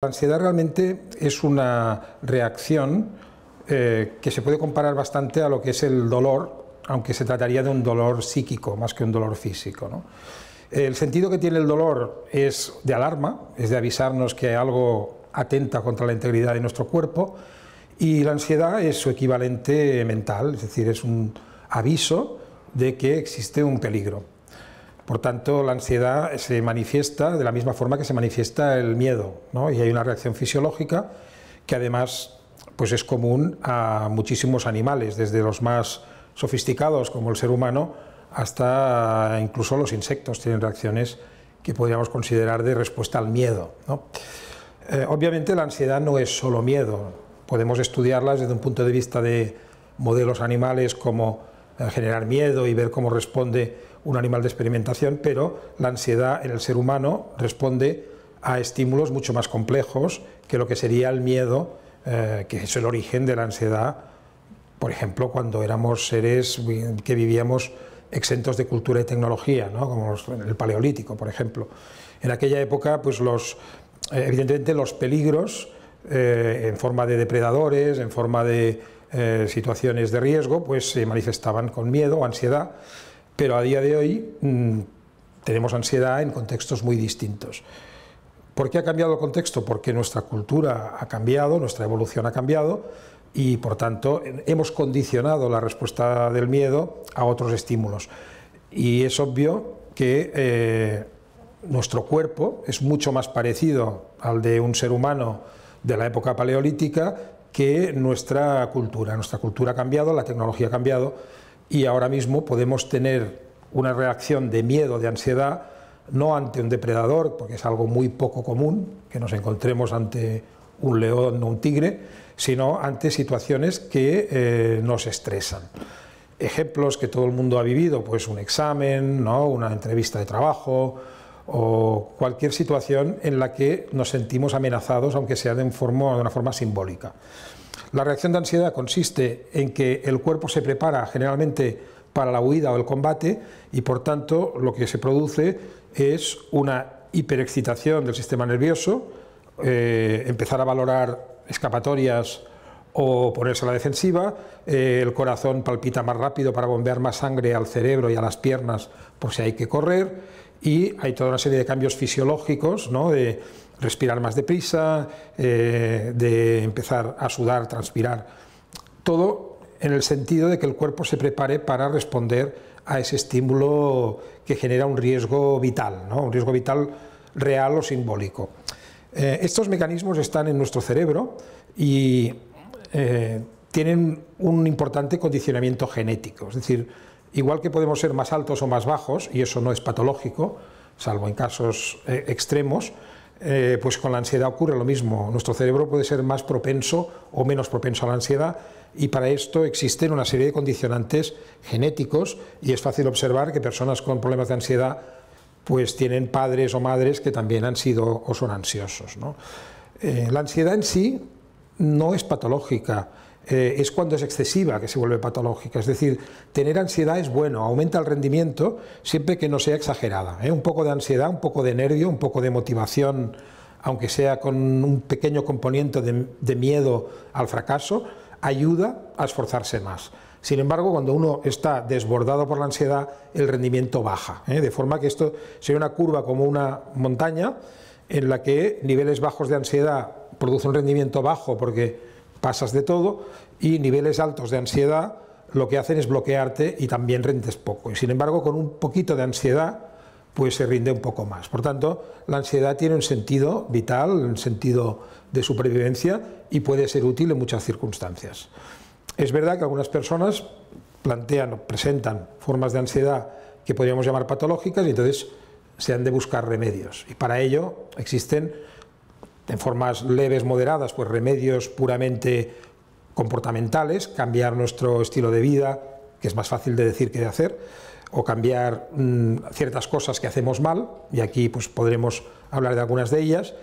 La ansiedad realmente es una reacción eh, que se puede comparar bastante a lo que es el dolor, aunque se trataría de un dolor psíquico más que un dolor físico. El sentido que tiene el dolor es de alarma, es de avisarnos que hay algo atenta contra la integridad de nuestro cuerpo, y la ansiedad es su equivalente mental, es decir, es un aviso de que existe un peligro. Por tanto, la ansiedad se manifiesta de la misma forma que se manifiesta el miedo, y hay una reacción fisiológica que además pues es común a muchísimos animales, desde los más sofisticados como el ser humano hasta incluso los insectos tienen reacciones que podríamos considerar de respuesta al miedo. Eh, obviamente la ansiedad no es solo miedo, podemos estudiarla desde un punto de vista de modelos animales como generar miedo y ver cómo responde un animal de experimentación, pero la ansiedad en el ser humano responde a estímulos mucho más complejos que lo que sería el miedo, eh, que es el origen de la ansiedad, por ejemplo, cuando éramos seres que vivíamos exentos de cultura y tecnología, ¿no? como el paleolítico, por ejemplo. En aquella época, pues los, eh, evidentemente los peligros eh, en forma de depredadores, en forma de eh, situaciones de riesgo, pues se manifestaban con miedo o ansiedad, pero a día de hoy mm, tenemos ansiedad en contextos muy distintos. ¿Por qué ha cambiado el contexto? Porque nuestra cultura ha cambiado, nuestra evolución ha cambiado y por tanto hemos condicionado la respuesta del miedo a otros estímulos. Y es obvio que eh, nuestro cuerpo es mucho más parecido al de un ser humano de la época paleolítica que nuestra cultura. Nuestra cultura ha cambiado, la tecnología ha cambiado y ahora mismo podemos tener una reacción de miedo, de ansiedad, no ante un depredador, porque es algo muy poco común que nos encontremos ante un león o un tigre, sino ante situaciones que eh, nos estresan. Ejemplos que todo el mundo ha vivido, pues un examen, ¿no? una entrevista de trabajo, o cualquier situación en la que nos sentimos amenazados, aunque sea de, de una forma simbólica. La reacción de ansiedad consiste en que el cuerpo se prepara generalmente para la huida o el combate y por tanto lo que se produce es una hiperexcitación del sistema nervioso, eh, empezar a valorar escapatorias o ponerse a la defensiva, eh, el corazón palpita más rápido para bombear más sangre al cerebro y a las piernas por si hay que correr, y hay toda una serie de cambios fisiológicos, ¿no? de respirar más deprisa, eh, de empezar a sudar, transpirar, todo en el sentido de que el cuerpo se prepare para responder a ese estímulo que genera un riesgo vital, ¿no? un riesgo vital real o simbólico. Eh, estos mecanismos están en nuestro cerebro y eh, tienen un importante condicionamiento genético. Es decir, igual que podemos ser más altos o más bajos, y eso no es patológico, salvo en casos eh, extremos, eh, pues con la ansiedad ocurre lo mismo. Nuestro cerebro puede ser más propenso o menos propenso a la ansiedad y para esto existen una serie de condicionantes genéticos y es fácil observar que personas con problemas de ansiedad pues tienen padres o madres que también han sido o son ansiosos. la ansiedad en sí no es patológica, eh, es cuando es excesiva que se vuelve patológica. Es decir, tener ansiedad es bueno, aumenta el rendimiento siempre que no sea exagerada. ¿eh? Un poco de ansiedad, un poco de nervio, un poco de motivación, aunque sea con un pequeño componente de, miedo al fracaso, ayuda a esforzarse más. Sin embargo, cuando uno está desbordado por la ansiedad, el rendimiento baja. ¿eh? De forma que esto sería una curva como una montaña en la que niveles bajos de ansiedad produce un rendimiento bajo porque pasas de todo y niveles altos de ansiedad lo que hacen es bloquearte y también rentes poco. Y sin embargo, con un poquito de ansiedad, pues se rinde un poco más. Por tanto, la ansiedad tiene un sentido vital, un sentido de supervivencia y puede ser útil en muchas circunstancias. Es verdad que algunas personas plantean o presentan formas de ansiedad que podríamos llamar patológicas y entonces se han de buscar remedios. Y para ello existen en formas leves, moderadas, pues remedios puramente comportamentales, cambiar nuestro estilo de vida, que es más fácil de decir que de hacer, o cambiar mm, ciertas cosas que hacemos mal, y aquí pues podremos hablar de algunas de ellas,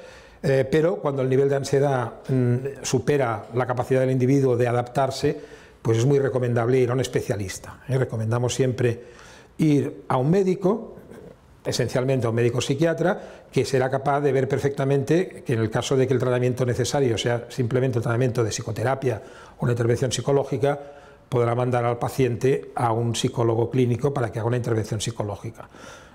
eh, pero cuando el nivel de ansiedad mm, supera la capacidad del individuo de adaptarse, pues es muy recomendable ir a un especialista. ¿eh? Recomendamos siempre ir a un médico esencialmente a un médico psiquiatra que será capaz de ver perfectamente que en el caso de que el tratamiento necesario sea simplemente el tratamiento de psicoterapia o una intervención psicológica, podrá mandar al paciente a un psicólogo clínico para que haga una intervención psicológica.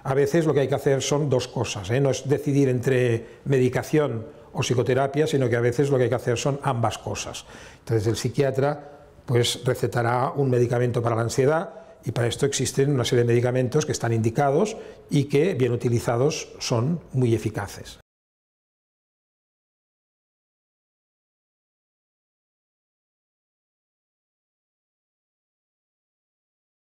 A veces lo que hay que hacer son dos cosas, ¿eh? no es decidir entre medicación o psicoterapia, sino que a veces lo que hay que hacer son ambas cosas. Entonces el psiquiatra pues recetará un medicamento para la ansiedad y para esto existen una serie de medicamentos que están indicados y que, bien utilizados, son muy eficaces.